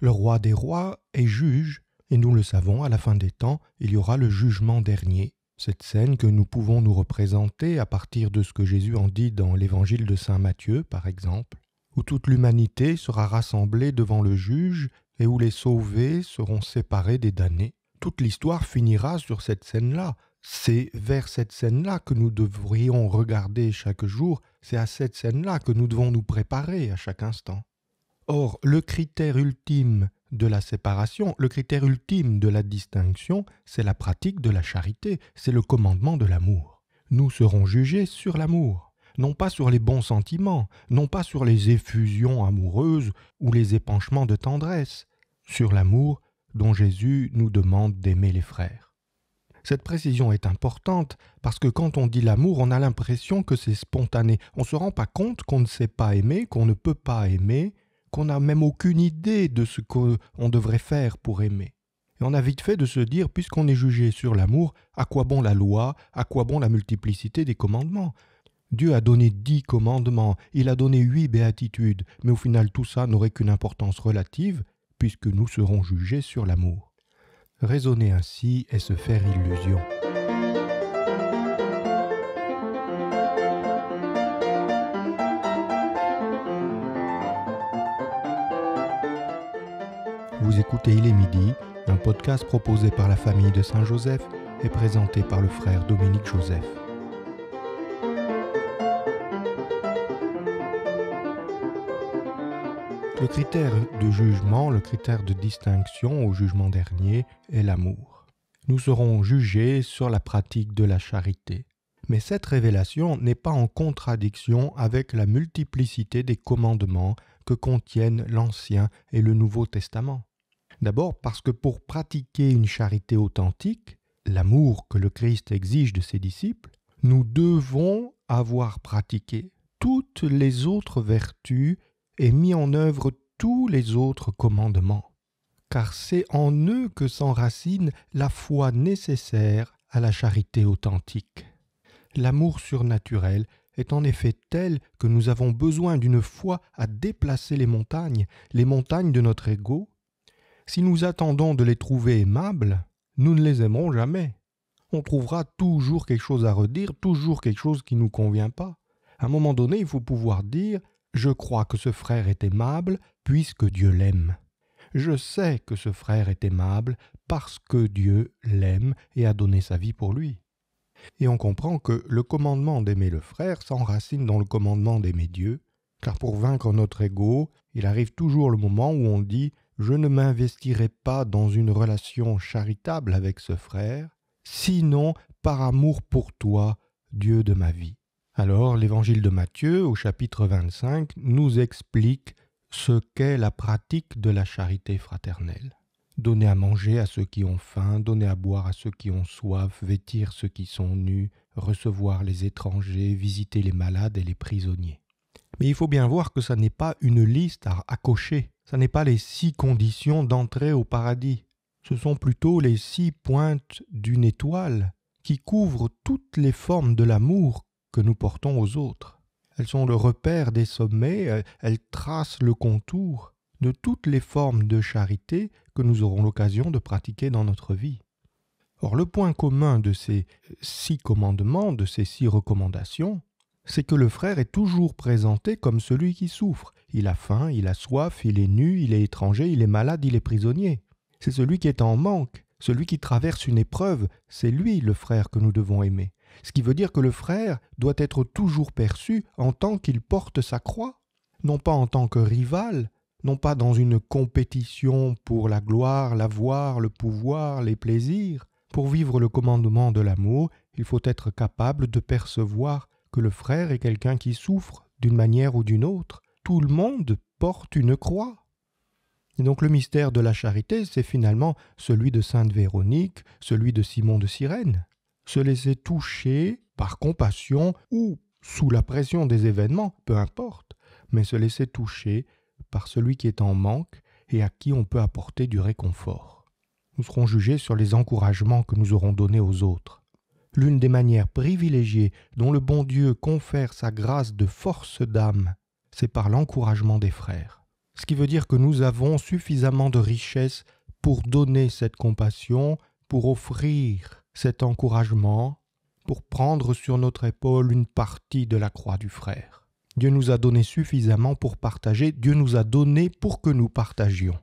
le roi des rois est juge, et nous le savons, à la fin des temps, il y aura le jugement dernier. Cette scène que nous pouvons nous représenter à partir de ce que Jésus en dit dans l'évangile de Saint Matthieu, par exemple, où toute l'humanité sera rassemblée devant le juge et où les sauvés seront séparés des damnés. Toute l'histoire finira sur cette scène-là. C'est vers cette scène-là que nous devrions regarder chaque jour, c'est à cette scène-là que nous devons nous préparer à chaque instant. Or, le critère ultime de la séparation, le critère ultime de la distinction, c'est la pratique de la charité, c'est le commandement de l'amour. Nous serons jugés sur l'amour, non pas sur les bons sentiments, non pas sur les effusions amoureuses ou les épanchements de tendresse, sur l'amour dont Jésus nous demande d'aimer les frères. Cette précision est importante parce que quand on dit l'amour, on a l'impression que c'est spontané. On ne se rend pas compte qu'on ne sait pas aimer, qu'on ne peut pas aimer, qu'on n'a même aucune idée de ce qu'on devrait faire pour aimer. Et on a vite fait de se dire, puisqu'on est jugé sur l'amour, à quoi bon la loi, à quoi bon la multiplicité des commandements Dieu a donné dix commandements, il a donné huit béatitudes, mais au final tout ça n'aurait qu'une importance relative, puisque nous serons jugés sur l'amour. Raisonner ainsi est se faire illusion. Vous écoutez Il est midi, un podcast proposé par la famille de Saint-Joseph et présenté par le frère Dominique Joseph. Le critère de jugement, le critère de distinction au jugement dernier est l'amour. Nous serons jugés sur la pratique de la charité. Mais cette révélation n'est pas en contradiction avec la multiplicité des commandements que contiennent l'Ancien et le Nouveau Testament. D'abord parce que pour pratiquer une charité authentique, l'amour que le Christ exige de ses disciples, nous devons avoir pratiqué toutes les autres vertus et mis en œuvre tous les autres commandements, car c'est en eux que s'enracine la foi nécessaire à la charité authentique. L'amour surnaturel est en effet tel que nous avons besoin d'une foi à déplacer les montagnes, les montagnes de notre ego, si nous attendons de les trouver aimables, nous ne les aimerons jamais. On trouvera toujours quelque chose à redire, toujours quelque chose qui ne nous convient pas. À un moment donné, il faut pouvoir dire Je crois que ce frère est aimable puisque Dieu l'aime. Je sais que ce frère est aimable parce que Dieu l'aime et a donné sa vie pour lui. Et on comprend que le commandement d'aimer le frère s'enracine dans le commandement d'aimer Dieu, car pour vaincre notre ego, il arrive toujours le moment où on dit je ne m'investirai pas dans une relation charitable avec ce frère, sinon par amour pour toi, Dieu de ma vie. Alors l'évangile de Matthieu au chapitre 25 nous explique ce qu'est la pratique de la charité fraternelle. Donner à manger à ceux qui ont faim, donner à boire à ceux qui ont soif, vêtir ceux qui sont nus, recevoir les étrangers, visiter les malades et les prisonniers. Mais il faut bien voir que ça n'est pas une liste à, à ce n'est pas les six conditions d'entrée au paradis, ce sont plutôt les six pointes d'une étoile qui couvrent toutes les formes de l'amour que nous portons aux autres. Elles sont le repère des sommets, euh, elles tracent le contour de toutes les formes de charité que nous aurons l'occasion de pratiquer dans notre vie. Or le point commun de ces six commandements, de ces six recommandations, c'est que le frère est toujours présenté comme celui qui souffre. Il a faim, il a soif, il est nu, il est étranger, il est malade, il est prisonnier. C'est celui qui est en manque, celui qui traverse une épreuve, c'est lui le frère que nous devons aimer. Ce qui veut dire que le frère doit être toujours perçu en tant qu'il porte sa croix, non pas en tant que rival, non pas dans une compétition pour la gloire, l'avoir, le pouvoir, les plaisirs. Pour vivre le commandement de l'amour, il faut être capable de percevoir que le frère est quelqu'un qui souffre d'une manière ou d'une autre. Tout le monde porte une croix. Et donc le mystère de la charité, c'est finalement celui de Sainte Véronique, celui de Simon de Cyrène. Se laisser toucher par compassion ou sous la pression des événements, peu importe, mais se laisser toucher par celui qui est en manque et à qui on peut apporter du réconfort. Nous serons jugés sur les encouragements que nous aurons donnés aux autres l'une des manières privilégiées dont le bon Dieu confère sa grâce de force d'âme, c'est par l'encouragement des frères. Ce qui veut dire que nous avons suffisamment de richesses pour donner cette compassion, pour offrir cet encouragement, pour prendre sur notre épaule une partie de la croix du frère. Dieu nous a donné suffisamment pour partager, Dieu nous a donné pour que nous partagions.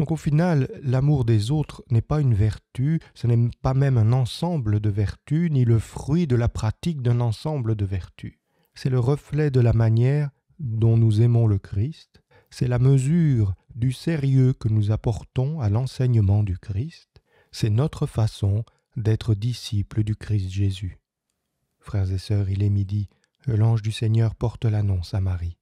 Donc au final, l'amour des autres n'est pas une vertu, ce n'est pas même un ensemble de vertus, ni le fruit de la pratique d'un ensemble de vertus. C'est le reflet de la manière dont nous aimons le Christ, c'est la mesure du sérieux que nous apportons à l'enseignement du Christ, c'est notre façon d'être disciples du Christ Jésus. Frères et sœurs, il est midi, l'ange du Seigneur porte l'annonce à Marie.